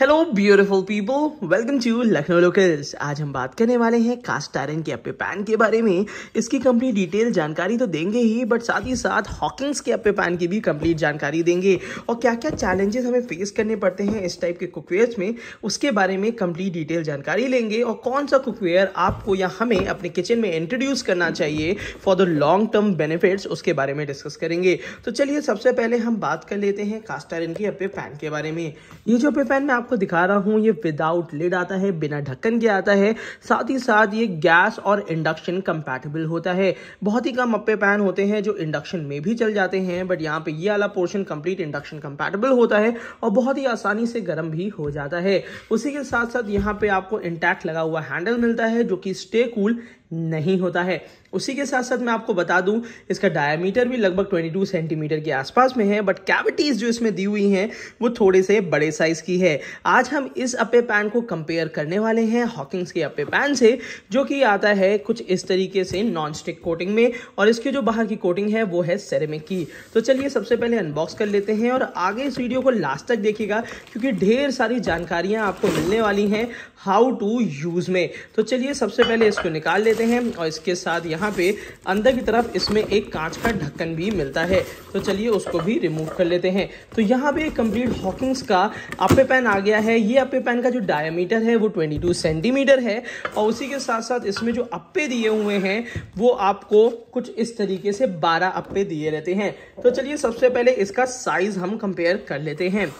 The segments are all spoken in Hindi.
hello beautiful people welcome to Lucknow locals आज हम बात करने वाले हैं कास्ट आयरन के अपे पैन के बारे में इसकी कंपनी डिटेल जानकारी तो देंगे ही बट साथ ही साथ हॉकिंग्स के अपे पैन की भी कंप्लीट जानकारी देंगे और क्या क्या चैलेंजेस हमें फेस करने पड़ते हैं इस टाइप के कुकवेयर्स में उसके बारे में कंप्लीट डिटेल जानकारी लेंगे और कौन सा कुकवेयर आपको या हमें अपने किचन में इंट्रोड्यूस करना चाहिए for the long term benefits उसके बारे में डिस्कस करेंगे तो चलिए सबसे पहले हम बात कर लेते हैं कास्ट आयरन के अपे पैन के बारे में ये जो अपे पैन आप आपको दिखा रहा हूँ ये विदाउट लिड आता है बिना ढक्कन के आता है साथ ही साथ ये गैस और इंडक्शन कंपैटिबल होता है बहुत ही कम अपे पैन होते हैं जो इंडक्शन में भी चल जाते हैं बट यहाँ पे ये वाला पोर्शन कंप्लीट इंडक्शन कंपैटिबल होता है और बहुत ही आसानी से गर्म भी हो जाता है उसी के साथ साथ यहाँ पे आपको इंटैक्ट लगा हुआ हैंडल मिलता है जो कि स्टे कूल नहीं होता है उसी के साथ साथ मैं आपको बता दूं इसका डायमीटर भी लगभग 22 सेंटीमीटर के आसपास में है बट कैविटीज़ जो इसमें दी हुई हैं वो थोड़े से बड़े साइज़ की है आज हम इस अपे पैन को कंपेयर करने वाले हैं हॉकिंग्स के अपे पैन से जो कि आता है कुछ इस तरीके से नॉन स्टिक कोटिंग में और इसकी जो बाहर की कोटिंग है वो है सेरेमिक की तो चलिए सबसे पहले अनबॉक्स कर लेते हैं और आगे इस वीडियो को लास्ट तक देखिएगा क्योंकि ढेर सारी जानकारियाँ आपको मिलने वाली हैं हाउ टू यूज़ में तो चलिए सबसे पहले इसको निकाल लेते लेते हैं और इसके साथ यहाँ पे अंदर की तरफ इसमें एक कांच का ढक्कन भी मिलता है तो चलिए उसको भी रिमूव कर लेते हैं तो यहाँ पे कंप्लीट हॉकिंग्स का अपे पैन आ गया है ये अपे पैन का जो डायमीटर है वो 22 सेंटीमीटर है और उसी के साथ साथ इसमें जो अपे दिए हुए हैं वो आपको कुछ इस तरीके से बारह अपे दिए रहते हैं तो चलिए सबसे पहले इसका साइज हम कंपेयर कर लेते हैं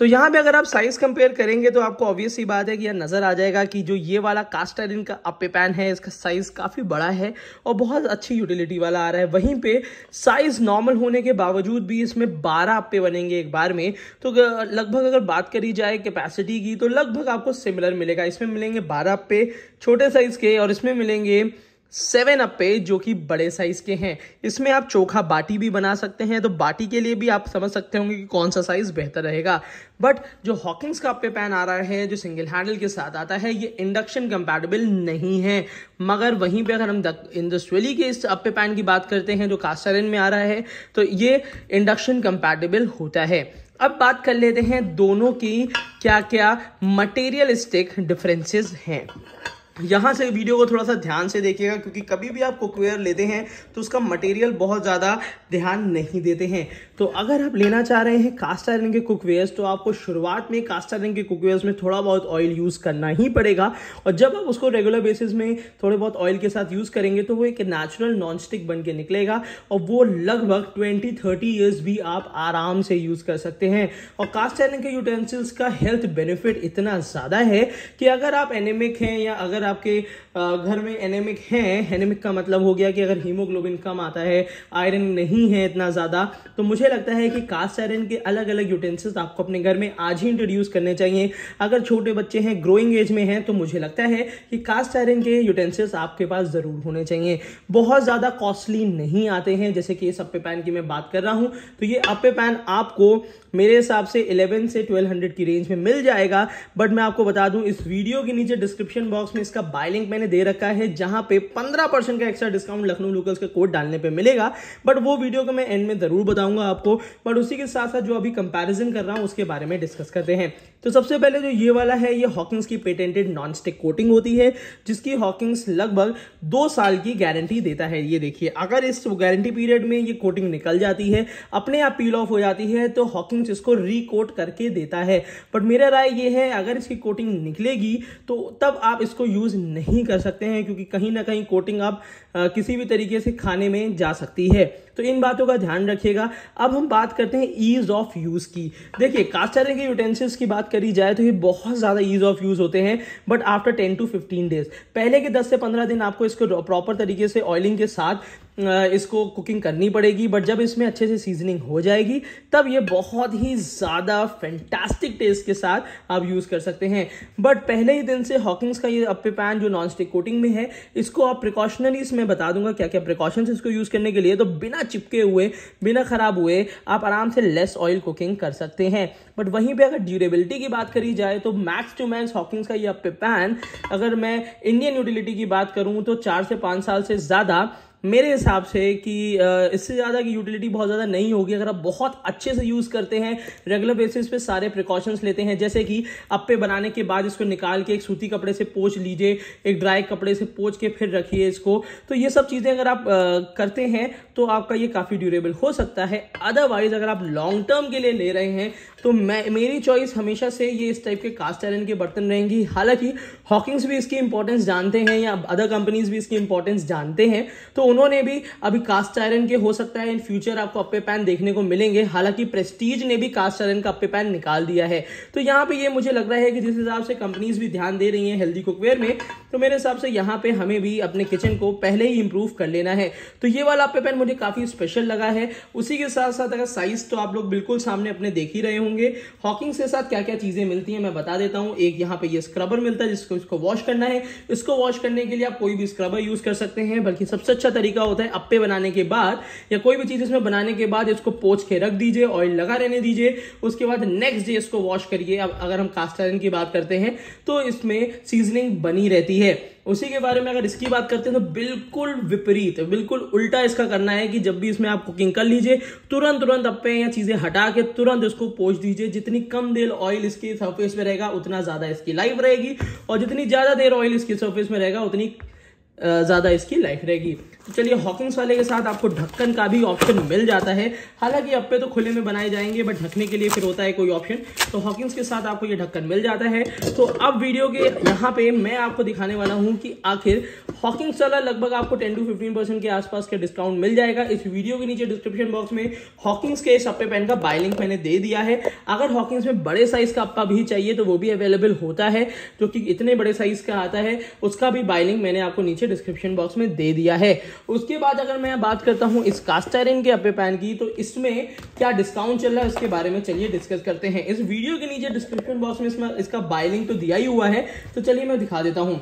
तो यहाँ पे अगर आप साइज कंपेयर करेंगे तो आपको ऑब्वियस ही बात है कि यह नज़र आ जाएगा कि जो ये वाला कास्टर इनका अपे पैन है इसका साइज़ काफ़ी बड़ा है और बहुत अच्छी यूटिलिटी वाला आ रहा है वहीं पे साइज़ नॉर्मल होने के बावजूद भी इसमें बारह अपे बनेंगे एक बार में तो लगभग अगर बात करी जाए कैपेसिटी की तो लगभग आपको सिमिलर मिलेगा इसमें मिलेंगे बारह अपे छोटे साइज़ के और इसमें मिलेंगे सेवन अपे जो कि बड़े साइज़ के हैं इसमें आप चोखा बाटी भी बना सकते हैं तो बाटी के लिए भी आप समझ सकते होंगे कि कौन सा साइज़ बेहतर रहेगा बट जो हॉकिंग्स का अप्पे पैन आ रहा है जो सिंगल हैंडल के साथ आता है ये इंडक्शन कंपैटिबल नहीं है मगर वहीं पे अगर हम इंडस्ट्रियली के इस अपे पैन की बात करते हैं जो कास्टरन में आ रहा है तो ये इंडक्शन कंपैटिबल होता है अब बात कर लेते हैं दोनों की क्या क्या मटेरियलिस्टिक स्टिक डिफरेंसेस हैं यहाँ से वीडियो को थोड़ा सा ध्यान से देखिएगा क्योंकि कभी भी आप कुकवेयर लेते हैं तो उसका मटेरियल बहुत ज़्यादा ध्यान नहीं देते हैं तो अगर आप लेना चाह रहे हैं कास्ट आयरन के कुकवेयर्स तो आपको शुरुआत में कास्ट आयरन के कुकवेयर्स में थोड़ा बहुत ऑयल यूज़ करना ही पड़ेगा और जब आप उसको रेगुलर बेसिस में थोड़े बहुत ऑयल के साथ यूज़ करेंगे तो वो एक नेचुरल नॉन स्टिक बन के निकलेगा और वो लगभग ट्वेंटी थर्टी ईयर्स भी आप आराम से यूज़ कर सकते हैं और कास्ट आयरन के यूटेंसिल्स का हेल्थ बेनिफिट इतना ज़्यादा है कि अगर आप एनेमिक हैं या अगर आपके घर में एनेमिक है एनेमिक का मतलब हो गया कि अगर हीमोग्लोबिन कम आता है आयरन नहीं है इतना ज़्यादा तो मुझे लगता है कि कास्ट आयरन के अलग अलग यूटेंसिल्स आपको अपने घर में आज ही इंट्रोड्यूस करने चाहिए अगर छोटे बच्चे हैं ग्रोइंग एज में हैं तो मुझे लगता है कि कास्ट आयरन के यूटेंसिल्स आपके पास ज़रूर होने चाहिए बहुत ज़्यादा कॉस्टली नहीं आते हैं जैसे कि इस अपे पैन की मैं बात कर रहा हूँ तो ये अपे पैन आपको मेरे हिसाब से इलेवन से ट्वेल्व की रेंज में मिल जाएगा बट मैं आपको बता दूँ इस वीडियो के नीचे डिस्क्रिप्शन बॉक्स में इसका बाय लिंक मैंने दे रखा है जहां पे 15 परसेंट का एक्स्ट्रा डिस्काउंट लखनऊ लोकल्स का कोड डालने पे मिलेगा बट वो वीडियो को मैं एंड में जरूर बताऊंगा आपको बट उसी के साथ साथ जो अभी कंपेरिजन कर रहा हूँ उसके बारे में डिस्कस करते हैं तो सबसे पहले जो ये वाला है ये हॉकिंग्स की पेटेंटेड नॉन स्टिक कोटिंग होती है जिसकी हॉकिंग्स लगभग दो साल की गारंटी देता है ये देखिए अगर इस गारंटी पीरियड में ये कोटिंग निकल जाती है अपने आप पील ऑफ हो जाती है तो हॉकिंग्स इसको रीकोट करके देता है बट मेरा राय ये है अगर इसकी कोटिंग निकलेगी तो तब आप इसको यूज यूज़ नहीं कर सकते हैं क्योंकि कहीं ना कहीं कोटिंग आप किसी भी तरीके से खाने में जा सकती है तो इन बातों का ध्यान रखिएगा अब हम बात करते हैं ईज़ ऑफ यूज़ की देखिए कास्ट आयरन के यूटेंसिल्स की बात करी जाए तो ये बहुत ज़्यादा ईज़ ऑफ यूज़ होते हैं but after ten to fifteen days पहले के दस से पंद्रह दिन आपको इसको प्रॉपर तरीके से ऑयलिंग के साथ इसको कुकिंग करनी पड़ेगी बट जब इसमें अच्छे से सीजनिंग हो जाएगी तब ये बहुत ही ज़्यादा फैंटास्टिक टेस्ट के साथ आप यूज़ कर सकते हैं बट पहले ही दिन से हॉकिंग्स का ये अप्पे पैन जो नॉन स्टिक कोटिंग में है इसको आप प्रिकॉशनरी इसमें मैं बता दूंगा क्या क्या प्रिकॉशन इसको यूज़ करने के लिए तो बिना चिपके हुए बिना ख़राब हुए आप आराम से लेस ऑयल कुकिंग कर सकते हैं बट वहीं पर अगर ड्यूरेबिलिटी की बात करी जाए तो मैक्स टू मैंस हॉकिंग्स का यह पैन अगर मैं इंडियन यूटिलिटी की बात करूँ तो चार से पाँच साल से ज़्यादा मेरे हिसाब से कि इससे ज़्यादा की यूटिलिटी बहुत ज़्यादा नहीं होगी अगर आप बहुत अच्छे से यूज़ करते हैं रेगुलर बेसिस पे सारे प्रिकॉशंस लेते हैं जैसे कि अप पे बनाने के बाद इसको निकाल के एक सूती कपड़े से पोच लीजिए एक ड्राई कपड़े से पोच के फिर रखिए इसको तो ये सब चीज़ें अगर आप करते हैं तो आपका ये काफ़ी ड्यूरेबल हो सकता है अदरवाइज अगर आप लॉन्ग टर्म के लिए ले रहे हैं तो मैं मेरी चॉइस हमेशा से ये इस टाइप के कास्ट आयरन के बर्तन रहेंगी हालांकि हॉकिंग्स भी इसकी इंपॉर्टेंस जानते हैं या अदर कंपनीज भी इसकी इंपॉर्टेंस जानते हैं तो उन्होंने भी अभी कास्ट आयरन के हो सकता है इन फ्यूचर आपको अप्पे पैन देखने को मिलेंगे हालांकि प्रेस्टीज ने भी कास्ट आयरन का अप्पे पैन निकाल दिया है तो यहाँ पे ये मुझे लग रहा है कि जिस हिसाब से कंपनीज भी ध्यान दे रही हैं हेल्दी कुकवेयर में तो मेरे हिसाब से यहाँ पे हमें भी अपने किचन को पहले ही इंप्रूव कर लेना है तो ये वाला अप्पे पैन मुझे काफ़ी स्पेशल लगा है उसी के साथ साथ अगर साइज तो आप लोग बिल्कुल सामने अपने देख ही रहे होंगे हॉकिंग्स के साथ क्या क्या चीज़ें मिलती हैं मैं बता देता हूँ एक यहाँ पे ये स्क्रबर मिलता है जिसको इसको वॉश करना है इसको वॉश करने के लिए आप कोई भी स्क्रबर यूज़ कर सकते हैं बल्कि सबसे अच्छा तरीका होता है अप्पे बनाने के बाद या कोई भी चीज़ इसमें बनाने के बाद इसको पोच के रख दीजिए ऑयल लगा रहने दीजिए उसके बाद नेक्स्ट डे इसको वॉश करिए अब अगर हम कास्ट आयरन की बात करते हैं तो इसमें सीजनिंग बनी रहती है उसी के बारे में अगर इसकी बात करते हैं तो बिल्कुल विपरीत बिल्कुल उल्टा इसका करना है कि जब भी इसमें आप कुकिंग कर लीजिए तुरंत तुरंत अप्पे या चीज़ें हटा के तुरंत इसको पोच दीजिए जितनी कम देर ऑयल इसकी सरफेस में रहेगा उतना ज़्यादा इसकी लाइफ रहेगी और जितनी ज़्यादा देर ऑयल इसकी सरफेस में रहेगा उतनी ज़्यादा इसकी लाइफ रहेगी तो चलिए हॉकिंग्स वाले के साथ आपको ढक्कन का भी ऑप्शन मिल जाता है हालांकि अब पे तो खुले में बनाए जाएंगे बट ढकने के लिए फिर होता है कोई ऑप्शन तो हॉकिंग्स के साथ आपको ये ढक्कन मिल जाता है तो अब वीडियो के यहाँ पे मैं आपको दिखाने वाला हूँ कि आखिर हॉकिंग्स वाला लगभग आपको टेन टू फिफ्टीन परसेंट के आसपास का डिस्काउंट मिल जाएगा इस वीडियो के नीचे डिस्क्रिप्शन बॉक्स में हॉकिंग्स के इस अप्पे पेन का बाय लिंक मैंने दे दिया है अगर हॉकिंग्स में बड़े साइज का अप्पा भी चाहिए तो वो भी अवेलेबल होता है जो कि इतने बड़े साइज का आता है उसका भी बाय लिंक मैंने आपको नीचे डिस्क्रिप्शन बॉक्स में दे दिया है उसके बाद अगर मैं बात करता हूँ इस कास्टारिन के अपे पैन की तो इसमें क्या डिस्काउंट चल रहा है उसके बारे में चलिए डिस्कस करते हैं इस वीडियो के नीचे डिस्क्रिप्शन बॉक्स में इसमें इसका बाय लिंक तो दिया ही हुआ है तो चलिए मैं दिखा देता हूँ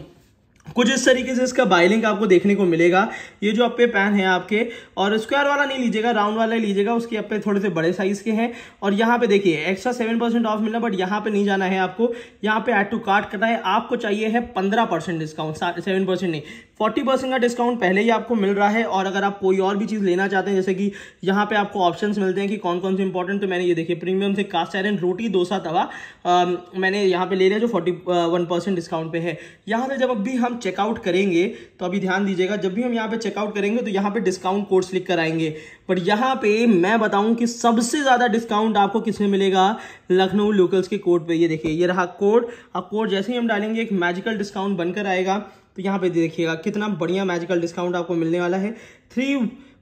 कुछ इस तरीके से इसका बाइलिंग आपको देखने को मिलेगा ये जो अप्पे पैन है आपके और स्क्वायर वाला नहीं लीजिएगा राउंड वाला लीजिएगा उसके अप्पे थोड़े से बड़े साइज के हैं और यहाँ पे देखिए एक्स्ट्रा सेवन परसेंट ऑफ मिलना बट यहाँ पे नहीं जाना है आपको यहाँ पे एड टू कार्ट करना है आपको चाहिए है पंद्रह परसेंट डिस्काउंट सेवन परसेंट नहीं फोर्टी परसेंट का डिस्काउंट पहले ही आपको मिल रहा है और अगर आप कोई और भी चीज़ लेना चाहते हैं जैसे कि यहाँ पे आपको ऑप्शन मिलते हैं कि कौन कौन से इंपॉर्टेंट तो मैंने ये देखिए प्रीमियम से कास्ट आयरन रोटी डोसा तवा मैंने यहाँ पे ले लिया जो फोर्टी डिस्काउंट पे है यहाँ से जब अभी हम चेकआउट करेंगे तो अभी ध्यान दीजिएगा जब भी हम यहाँ पे चेकआउट करेंगे तो यहाँ पे डिस्काउंट कोड्स लिख कर आएंगे बट यहाँ पे मैं बताऊँ कि सबसे ज़्यादा डिस्काउंट आपको किस में मिलेगा लखनऊ लोकल्स के कोड पे ये देखिए ये रहा कोड अब कोड जैसे ही हम डालेंगे एक मैजिकल डिस्काउंट बनकर आएगा तो यहाँ पर देखिएगा कितना बढ़िया मैजिकल डिस्काउंट आपको मिलने वाला है थ्री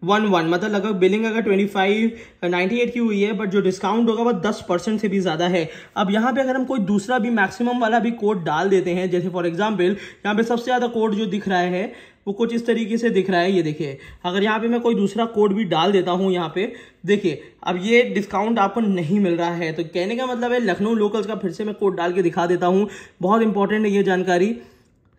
वन वन मतलब लगभग बिलिंग अगर ट्वेंटी फाइव नाइन्टी एट की हुई है बट जो डिस्काउंट होगा वह दस परसेंट से भी ज़्यादा है अब यहाँ पे अगर हम कोई दूसरा भी मैक्सिमम वाला भी कोड डाल देते हैं जैसे फॉर एग्जाम्पल यहाँ पे सबसे ज़्यादा कोड जो दिख रहा है वो कुछ इस तरीके से दिख रहा है ये देखिए अगर यहाँ पे मैं कोई दूसरा कोड भी डाल देता हूँ यहाँ पे देखिए अब ये डिस्काउंट आपको नहीं मिल रहा है तो कहने का मतलब है लखनऊ लोकल्स का फिर से मैं कोड डाल के दिखा देता हूँ बहुत इंपॉर्टेंट है ये जानकारी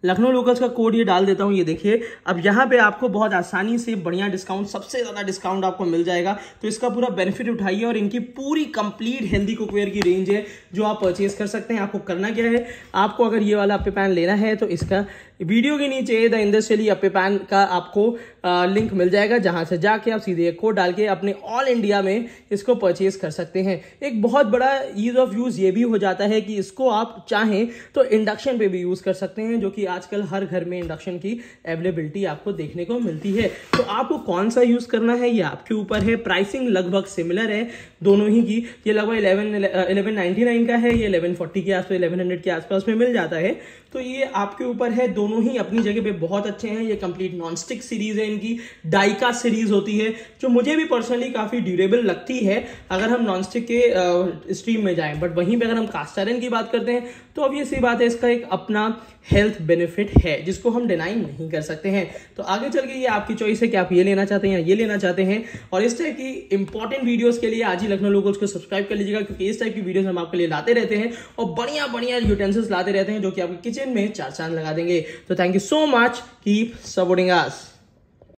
लखनऊ लोकल्स का कोड ये डाल देता हूँ ये देखिए अब यहाँ पे आपको बहुत आसानी से बढ़िया डिस्काउंट सबसे ज़्यादा डिस्काउंट आपको मिल जाएगा तो इसका पूरा बेनिफिट उठाइए और इनकी पूरी कंप्लीट हेल्दी कुकवेयर की रेंज है जो आप परचेज कर सकते हैं आपको करना क्या है आपको अगर ये वाला अपे पैन लेना है तो इसका वीडियो के नीचे द इंडस्ट्रियली अपे पैन का आपको आ, लिंक मिल जाएगा जहाँ से जाके आप सीधे कोड डाल के अपने ऑल इंडिया में इसको परचेज कर सकते हैं एक बहुत बड़ा ईज ऑफ यूज़ ये भी हो जाता है कि इसको आप चाहें तो इंडक्शन पे भी यूज़ कर सकते हैं जो कि आजकल हर घर में इंडक्शन की अवेलेबिलिटी आपको देखने को मिलती है तो आपको कौन सा यूज़ करना है ये आपके ऊपर है प्राइसिंग लगभग सिमिलर है दोनों ही की ये लगभग इलेवन इलेवन नाइनटी का है ये इलेवन फोर्टी के आसपास इलेवन हंड्रेड के आसपास में मिल जाता है तो ये आपके ऊपर है दोनों ही अपनी जगह पे बहुत अच्छे हैं ये कंप्लीट नॉनस्टिक सीरीज है इनकी डाइका सीरीज होती है जो मुझे भी पर्सनली काफ़ी ड्यूरेबल लगती है अगर हम नॉनस्टिक के स्ट्रीम में जाएं बट वहीं पे अगर हम कास्टारन की बात करते हैं तो अब ये सही बात है इसका एक अपना हेल्थ बेनिफिट बेनिफिट है जिसको हम डिनाई नहीं कर सकते हैं तो आगे चल के ये आपकी चॉइस है कि आप ये लेना चाहते हैं या ये लेना चाहते हैं और इस टाइप की इंपॉर्टेंट वीडियोस के लिए आज ही लखनऊ लोगों को सब्सक्राइब कर लीजिएगा क्योंकि इस टाइप की वीडियोस हम आपके लिए लाते रहते हैं और बढ़िया बढ़िया यूटेंसिल्स लाते रहते हैं जो कि आपके किचन में चार चांद लगा देंगे तो thank you so much keep supporting us